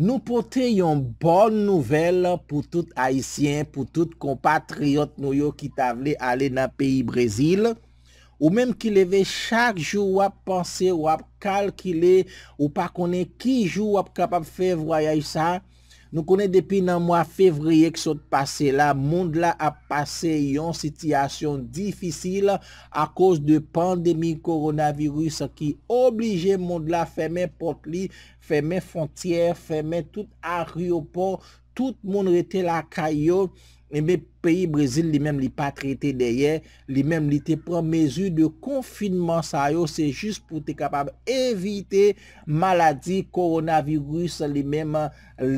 Nou pote yon bon nouvel pou tout Haitien, pou tout compatriot nou yo ki ta vle ale nan peyi Brezil, ou menm ki leve chak jou wap pense, wap kalkile, ou pa kone ki jou wap kapab fe voyay sa, Nou konen depi nan mwa fevriye ki sot pase la, moun la a pase yon sityasyon difisil a koz de pandemi koronavirus ki oblije moun la ferme portli, ferme fontyer, ferme tout a ryopor, tout moun rete la kayo. Ebe, eh peyi Brazil li mem li pa trete deye, li mem li te pran mezu de konfinman sa yo, se jist pou te kapab evite maladi, koronavirus, li mem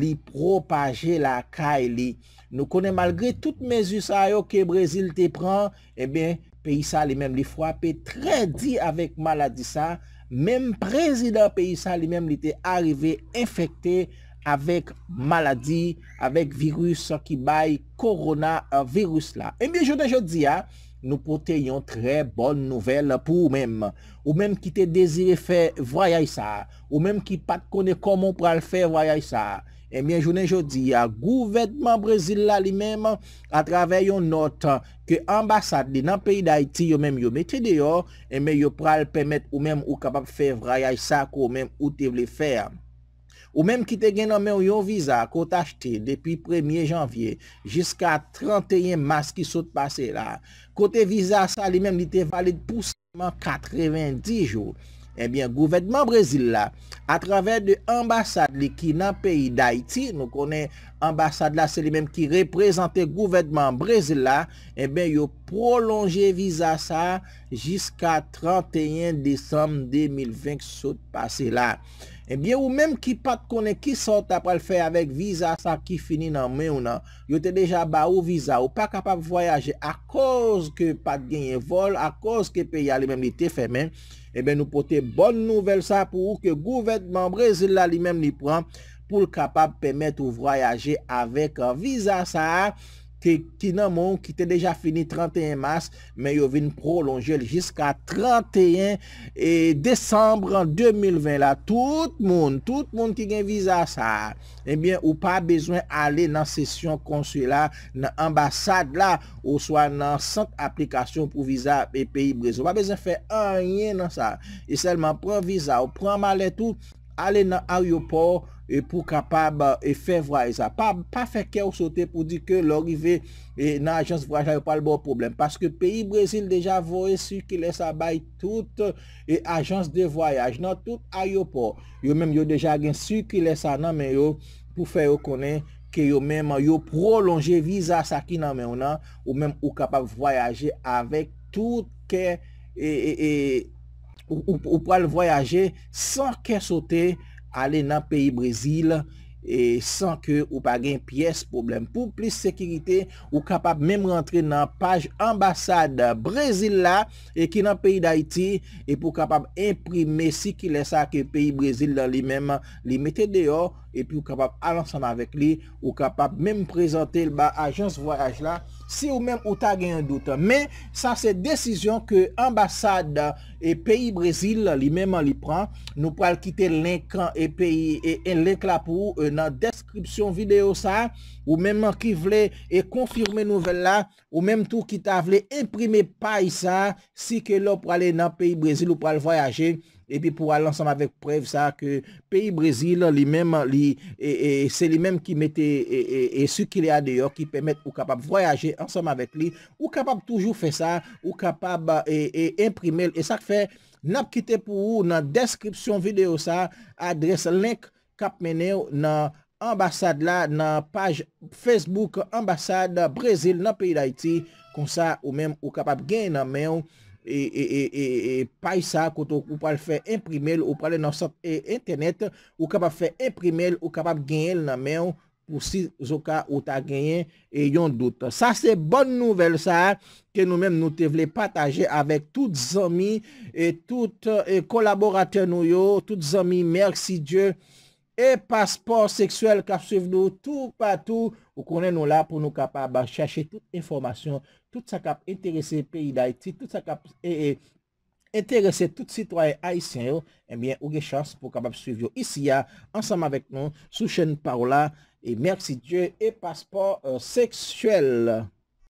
li propaje la kae li. Nou konen malgre tout mezu sa yo ke Brazil te pran, eh ebe, peyi sa li mem li fwape, tre di avek maladi sa, mem prezident peyi sa li mem li te arrive infekte, avèk maladi, avèk virus ki bay korona virus la. Emyen eh jounen joudi ya, ah, nou pote yon tre bon nouvel pou ou menm. Ou menm ki te dezive fè vrayay sa. Ou menm ki pat kone komon pral fè vrayay sa. Emyen eh jounen joudi ya, ah, gouvernement Brazil la li menm a travè yon notan ke ambasad li nan peyi da Haiti yo menm yo mette deyo e eh menm yo pral pemet ou menm ou kapap fè vrayay sa ko ou menm ou te vle fè. Ou menm ki te gen anmen yo viza kote achete depi 1 janvye jiska 31 mas ki sote pase la. Kote viza sa li menm li te valide pou sa man 90 jou. E eh ben gouvedman brezil la a traver de ambasade li ki nan peyi da iti nou konen ambasade la se li menm ki reprezenten gouvedman brezil la. E eh ben yo prolonje viza sa jiska 31 desem 2020 sote pase la. Ebyen eh ou menm ki pat konen ki sote apre l fèy avèk visa sa ki fini nan men ou nan, yo te deja ba ou visa ou pa kapab voyaje a koz ke pat genye vol, a koz ke pe ya li menm li te fè men, ebyen nou pote bon nouvel sa pou ou ke gouvernement brezil la li menm li pran pou l kapab pèmèt ou voyaje avèk visa sa. Ki nan moun ki te deja fini 31 mars, men yo vin prolonjel jiska 31 decembre 2020 la. Tout moun, tout moun ki gen viza sa, ebyen eh ou pa bezwen ale nan sesyon konsulat, nan ambasad la, ou swa nan sent aplikasyon pou viza e peyi brezo. Ou pa bezwen fe anye nan sa, e selman pran viza ou pran male tout. ale nan ayopor e pou kapab e fe vwa esa. Pa fe ke ou sote pou di ke lorive e nan ajans vwa esa yo pal bo problem. Paske peyi Brazil deja vwe su ki lesa bay tout e ajans de vwayaj nan tout ayopor. Yo menm yo deja gen su ki lesa nan men yo pou fe yo konen ke yo menm yo prolonje visa sa ki nan men yo nan ou menm ou kapab vwayaje avek tout ke e... e, e Ou pral voyaje san ke sote ale nan peyi Brezil. e san ke ou pa gen piyes problem. Po plis sekirite, ou kapap mem rentre nan page ambasade brezil la, e ki nan peyi da iti, e pou kapap imprime si ki lesa ke peyi brezil la li mem, li mette deyo, e pi ou kapap alansan avek li, ou kapap mem prezante le ba ajan se voyaj la, si ou mem ou ta gen yon dout. Men, sa se desisyon ke ambasade e peyi brezil la, li mem li pran, nou pral kite len kan e peyi, e len klapou, e, nan deskripsyon videyo sa ou menman ki vle e konfirme nouvel la ou menm tou ki ta vle imprime pa yi sa si ke lou pou ale nan peyi brezil ou pou ale voyaje e pi pou ale ansanm avek prev sa ke peyi brezil li menman li e, e se li menm ki mete e, e, e su ki le a deyo ki pemet ou kapab voyaje ansanm avek li ou kapab toujou fe sa ou kapab e imprime e sa kfe nan kite pou ou nan deskripsyon videyo sa adres link kap mene ou nan ambasade la nan page facebook ambasade brezil nan peyi da iti kon sa ou men ou kapap gen nan men ou e, e, e, e pay sa koto ou pal fè imprimel ou pal nan sot e internet ou kapap fè imprimel ou kapap gen el nan men ou si zoka ou ta gen e yon dout sa se bon nouvel sa ke nou men nou te vle pataje avek tout zomi et tout kolaborate nou yo tout zomi mersi dieu et passeport sexuel qui suivre nous tout partout. Vous connaissez nous là pour nous capables de chercher toute information, tout ça qui intéressé le pays d'Haïti, tout ça qui intéressé tout citoyen haïtien, eh bien, ou avez chance pour capable suivre ici, ensemble avec nous, sous chaîne Parola. Et merci Dieu et passeport euh, sexuel.